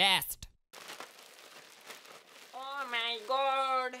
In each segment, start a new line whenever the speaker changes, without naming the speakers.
best oh my God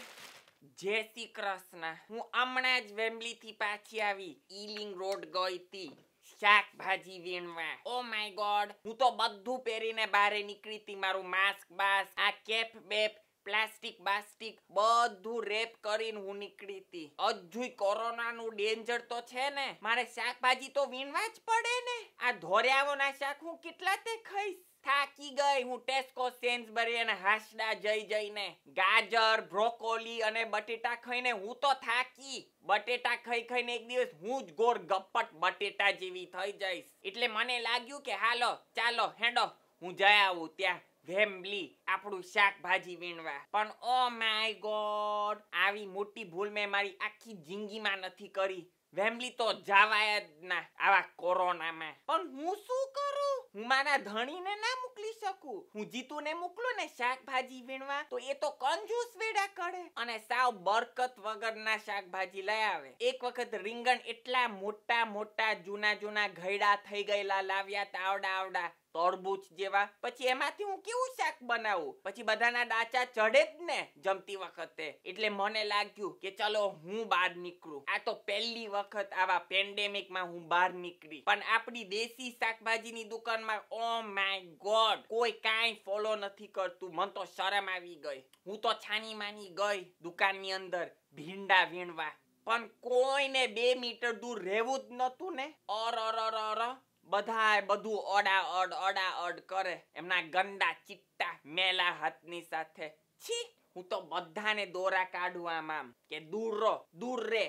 જય શ્રી કૃષ્ણ હું હમણાં જ વેમ્બલી થી પાછી આવી ઈલિંગ રોડ ગઈ હતી શાકભાજી વીણવા ઓ માય ગોડ હું તો બધું પહેરીને બારે નીકળી હતી મારું માસ્ક બાસ આ કેપ બેપ પ્લાસ્ટિક બાસ્ટિક બધું રેપ કરીને હું નીકળી હતી હજુ નું ડેન્જર તો છે ને મારે શાકભાજી તો વીણવા જ પડે ને આ ધોર્યાઓના શાક હું કેટલા તે ખાઈશ થાકી ગઈ હું ટેસ્કો સેન્સ સેન્સબરી અને હાસડા જઈ જઈને ગાજર બ્રોકોલી અને બટેટા ખાઈને હું તો થાકી બટેટા ખાઈ ખાઈને એક દિવસ હું જ ગોર ગપ્પટ બટેટા જેવી થઈ જઈશ એટલે મને લાગ્યું કે હાલો ચાલો હેડો હું જઈ આવું ત્યાં વેમ્બલી આપણું શાકભાજી વીણવા પણ ઓ માય ગોડ આવી મોટી ભૂલ મેં મારી આખી જિંદગીમાં નથી કરી વેમલી તો જાવાય જ ના આવા કોરોનામાં પણ હું શું કરું હું મારા ધણીને ના મોકલી શકું હું જીતુને મોકલું ને શાકભાજી વીણવા તો એ તો કંજૂસ વેડા કરે અને સાવ બરકત વગરના શાકભાજી લઈ આવે એક વખત રીંગણ એટલા મોટા મોટા જૂના જૂના ઘયડા થઈ ગયેલા લાવ્યા તાવડા આવડા તરબૂચ જેવા પછી એમાંથી હું કેવું શાક બનાવું પછી બધાના ડાચા ચડે જ ને જમતી વખતે એટલે મને લાગ્યું કે ચલો હું બહાર નીકળું આ તો પહેલી વખત આવા પેન્ડેમિકમાં હું બહાર નીકળી પણ આપણી દેશી શાકભાજીની દુકાનમાં ઓ માય ગોડ કોઈ કાંઈ ફોલો નથી કરતું મને તો શરમ આવી ગઈ હું તો છાની માની ગઈ દુકાનની અંદર ભીંડા વીણવા પણ કોઈને બે મીટર દૂર રહેવું જ નતું ને અર અર અર બધાય બધું ઓડાઓડ ઓડાઓડ કરે એમના ગંદા ચિટ્ટા મેલા હાથની સાથે છી હું તો બધાને દોરા કાઢું આમ કે દૂર રહો દૂર રે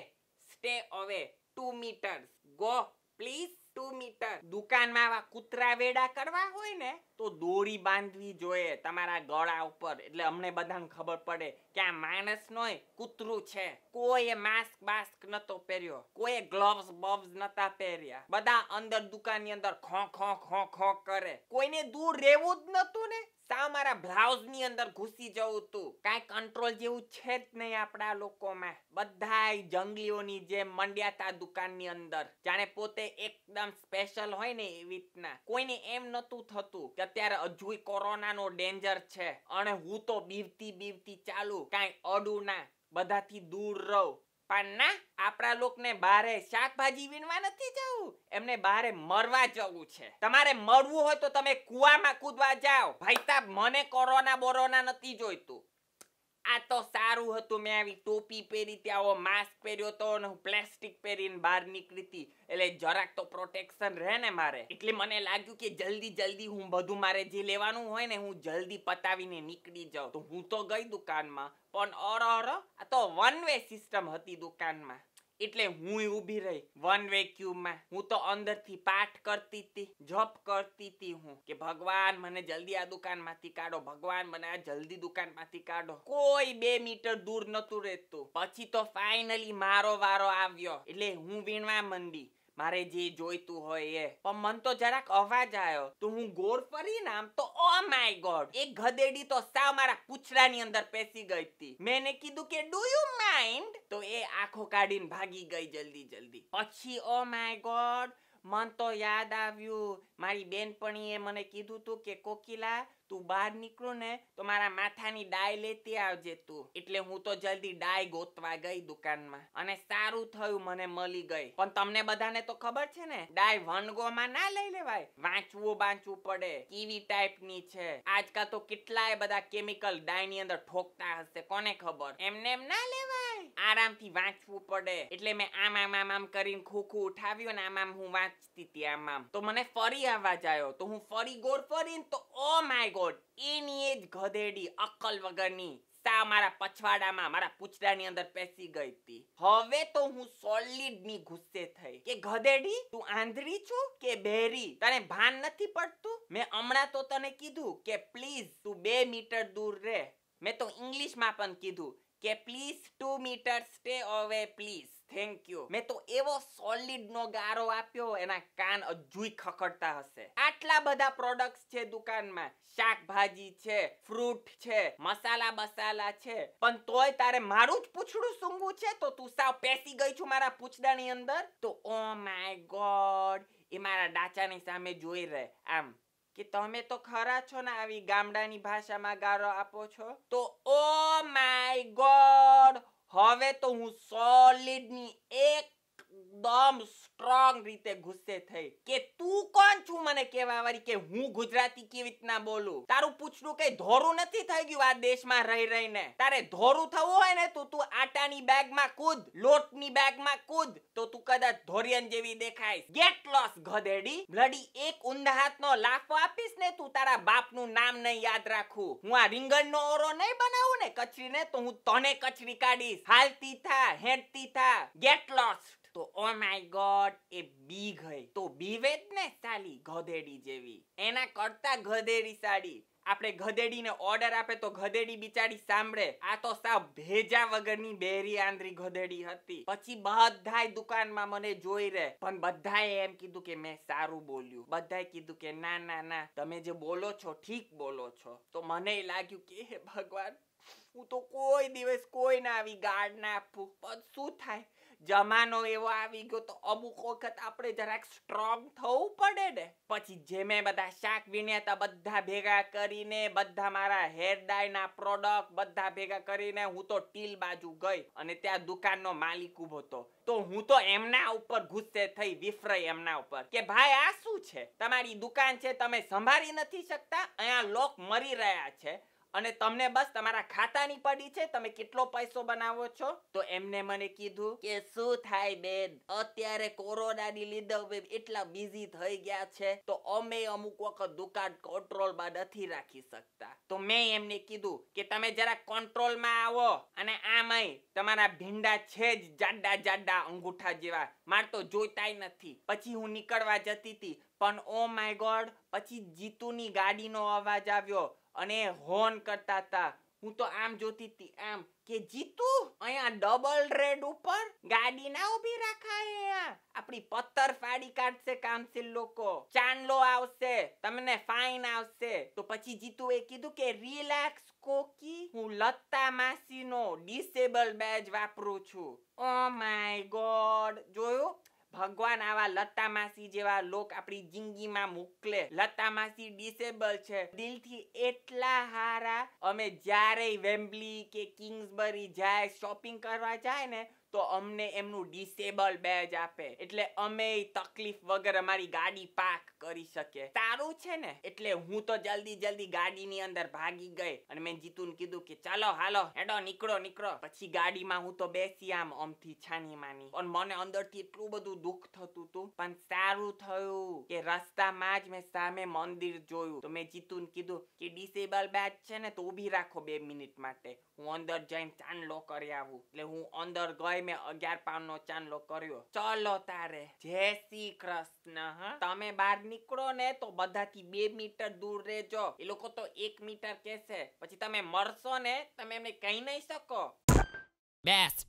stay away two metres go please two metre દુકાનમાં આવા કૂતરા વેડા કરવા હોય ને તો દોરી બાંધવી જોઈએ તમારા ગળા ઉપર એટલે અમને બધાને ખબર પડે કે આ માણસ નોય કૂતરું છે કોઈએ માસ્ક બાસ્ક નતો પહેર્યો કોઈએ ગ્લોવ્સ બબ્સ નતા પહેર્યા બધા અંદર દુકાનની અંદર ખો ખો ખો ખો કરે કોઈને દૂર રહેવું જ નતું ને સાવ મારા બ્લાઉઝ ની અંદર ઘૂસી જવું તું કાંઈ કંટ્રોલ જેવું છે જ નહીં આપણા લોકોમાં બધા જંગલીઓની જેમ મંડ્યા હતા દુકાનની અંદર જાણે પોતે એકદમ સ્પેશિયલ હોય ને એવી રીતના કોઈને એમ નતું થતું કે અત્યારે હજુ કોરોનાનો ડેન્જર છે અને હું તો બીવતી બીવતી ચાલુ કાંઈ અડું ના બધાથી દૂર રહું પણ ના આપણા લોકને બારે શાકભાજી વીણવા નથી જવું એમને બારે મરવા જવું છે તમારે મરવું હોય તો તમે કુવામાં કૂદવા જાઓ ભાઈ સાહેબ મને કોરોના બોરોના નથી જોઈતું આ તો સારું હતું મેં આવી ટોપી પહેરી ત્યાં માસ્ક પહેર્યો તો અને હું પ્લાસ્ટિક પહેરીને બહાર નીકળી હતી એટલે જરાક તો પ્રોટેક્શન રહે ને મારે એટલે મને લાગ્યું કે જલ્દી જલ્દી હું બધું મારે જે લેવાનું હોય ને હું જલ્દી પતાવીને નીકળી જાઉં તો હું તો ગઈ દુકાનમાં પણ અર આ તો વન વે સિસ્ટમ હતી દુકાનમાં એટલે હું ઊભી રહી વન વેક્યુમમાં હું તો અંદરથી પાઠ કરતી હતી જપ કરતી હતી હું કે ભગવાન મને જલ્દી આ દુકાનમાંથી કાઢો ભગવાન મને આ જલ્દી દુકાનમાંથી કાઢો કોઈ બે મીટર દૂર નતું રહેતું પછી તો ફાઇનલી મારો વારો આવ્યો એટલે હું વીણવા મંડી મારે જે જોઈતું હોય એ પણ મન તો જરાક અવાજ આવ્યો તો હું ગોળ ફરી નામ તો ઓ માય ગોડ એક ગધેડી તો સાવ મારા પૂછડાની અંદર પેસી ગઈ હતી મેને કીધું કે ડુ યુ માઇન્ડ તો એ આંખો કાઢીને ભાગી ગઈ જલ્દી જલ્દી પછી ઓ માય ગોડ મન તો યાદ આવ્યું મારી બેનપણીએ મને કીધું હતું કે કોકિલા તું બહાર નીકળું ને તો મારા માથાની ડાય લેતી આવજે તું એટલે હું તો જલ્દી ડાય ગોતવા ગઈ દુકાનમાં અને સારું થયું મને મળી ગઈ પણ તમને બધાને તો ખબર છે ને ડાય વનગોમાં ના લઈ લેવાય વાંચવું બાંચવું પડે કેવી ટાઈપની છે આજકાલ તો કેટલાય બધા કેમિકલ ડાય ની અંદર ઠોકતા હશે કોને ખબર એમને એમ ના લેવાય આરામથી વાંચવું પડે એટલે મેં આમ આમ આમ આમ કરીને ખોખું ઉઠાવ્યું ને આમ આમ હું વાંચતી હતી આમ આમ તો મને ફરી અવાજ આવ્યો તો હું ફરી ગોળ ફરીને તો ઓ માય ગોડ એની એ જ ગધેડી અક્કલ વગરની સા મારા પછવાડામાં મારા પૂછડાની અંદર પેસી ગઈ હતી હવે તો હું સોલિડ ની ગુસ્સે થઈ કે ગધેડી તું આંધળી છું કે બેરી તને ભાન નથી પડતું મેં હમણાં તો તને કીધું કે પ્લીઝ તું બે મીટર દૂર રહે મેં તો ઇંગ્લિશમાં પણ કીધું કે please two metre stay away please thank you મેં તો એવો સોલિડ નો ગારો આપ્યો એના કાન હજુય ખખડતા હશે આટલા બધા પ્રોડક્ટ છે દુકાનમાં શાકભાજી છે ફ્રૂટ છે મસાલા બસાલા છે પણ તોય તારે મારું જ પૂછડું સૂંઘવું છે તો તું સાવ પેસી ગઈ છું મારા પૂછડાની અંદર તો ઓ માય ગોડ એ મારા ડાચાની સામે જોઈ રહે આમ કે તમે તો ખરા છો ને આવી ગામડાની ભાષામાં ગારો આપો છો તો ઓ માય ગોડ હવે તો હું સોલિડ ની એક એકદમ સ્ટ્રોંગ રીતે ગુસ્સે થઈ કે તું કોણ છું મને કહેવા વાળી કે હું ગુજરાતી કેવી રીતના બોલું તારું પૂછડું કઈ ધોરું નથી થઈ ગયું આ દેશમાં રહી રહીને તારે ધોરું થવું હોય ને તો તું આટાની બેગમાં કૂદ લોટની બેગમાં કૂદ તો તું કદાચ ધોરિયન જેવી દેખાય ગેટ લોસ ગધેડી બ્લડી એક ઊંધા હાથનો લાફો આપીશ ને તું તારા બાપનું નામ નહીં યાદ રાખું હું આ રીંગણનો ઓરો નહીં બનાવું ને કચરીને તો હું તને કચરી કાઢીશ હાલતી થા હેડતી થા ગેટ લોસ્ટ તો ઓ માય ગોડ એ બી ગઈ તો બીવેદ ને સાલી ગધેડી જેવી એના કરતા ગધેડી સાડી આપણે ગધેડીને ઓર્ડર આપે તો ગધેડી બિચારી સાંભળે આ તો સાવ ભેજા વગરની બેરી આંદરી ગધેડી હતી પછી બધાય દુકાનમાં મને જોઈ રહે પણ બધાએ એમ કીધું કે મેં સારું બોલ્યું બધાએ કીધું કે ના ના ના તમે જે બોલો છો ઠીક બોલો છો તો મને લાગ્યું કે હે ભગવાન હું તો કોઈ દિવસ કોઈને આવી ગાડ ના આપું પણ શું થાય જમાનો એવો આવી ગયો તો અમુક વખત આપણે જરાક સ્ટ્રોંગ થવું પડે ને પછી જે મેં બધા શાક વિનેતા બધા ભેગા કરીને બધા મારા હેર ડાયના પ્રોડક્ટ બધા ભેગા કરીને હું તો ટીલ બાજુ ગઈ અને ત્યાં દુકાનનો માલિક ઊભો હતો તો હું તો એમના ઉપર ગુસ્સે થઈ વિફરાઈ એમના ઉપર કે ભાઈ આ શું છે તમારી દુકાન છે તમે સંભાળી નથી શકતા અહીંયા લોક મરી રહ્યા છે અને તમને બસ તમારા ખાતાની પડી છે તમે કેટલો પૈસો બનાવો છો તો એમને મને કીધું કે શું થાય બેન અત્યારે કોરોનાની લીધે એટલા બિઝી થઈ ગયા છે તો અમે અમુક વખત દુકાન કંટ્રોલમાં નથી રાખી શકતા તો મેં એમને કીધું કે તમે જરા કંટ્રોલ માં આવો અને આમાંય તમારા ભીંડા છે જ જાડા જાડા અંગૂઠા જેવા માર તો જોઈતાય નથી પછી હું નીકળવા જતી હતી પણ ઓ માય ગોડ પછી જીતુની ગાડીનો અવાજ આવ્યો અને હોર્ન કરતા હતા હું તો આમ જોતી હતી આમ કે જીતુ અહીંયા ડબલ રેડ ઉપર ગાડી ના ઉભી રાખાય આપણી પથ્થર ફાડી કાઢશે કામસીલ લોકો ચાંદલો આવશે તમને ફાઇન આવશે તો પછી જીતુ એ કીધું કે રિલેક્સ કોકી હું લત્તા નો ડિસેબલ બેજ વાપરું છું ઓ માય ગોડ જોયું ભગવાન આવા લતા માસી જેવા લોક આપણી જિંદગીમાં મોકલે લતા માસી ડિસેબલ છે દિલથી એટલા હારા અમે જ્યારે વેમ્બલી કે કિંગ્સબરી જાય શોપિંગ કરવા જાય ને તો અમને એમનું ડિસેબલ બેજ આપે એટલે અમે તકલીફ વગર અમારી ગાડી પાર્ક કરી શકીએ સારું છે ને એટલે હું તો જલ્દી જલ્દી ગાડીની અંદર ભાગી ગઈ અને મેં જીતુને કીધું કે ચાલો હાલો હેડો નીકળો નીકળો પછી ગાડીમાં હું તો બેસી આમ અમથી છાની માની પણ મને અંદર થી એટલું બધું દુઃખ થતું હતું પણ સારું થયું કે રસ્તામાં જ મેં સામે મંદિર જોયું તો મેં જીતુને કીધું કે ડિસેબલ બેચ છે ને તો ઉભી રાખો બે મિનિટ માટે હું અંદર જઈને ચાંદલો કરી આવું એટલે હું અંદર ગઈ ભાઈ મેં અગિયાર પાઉન્ડ નો ચાંદલો કર્યો ચલો તારે જય શ્રી કૃષ્ણ તમે બહાર નીકળો ને તો બધાથી બે મીટર દૂર રહેજો એ લોકો તો એક મીટર કેસે પછી તમે મરશો ને તમે એમને કહી નહીં શકો બેસ્ટ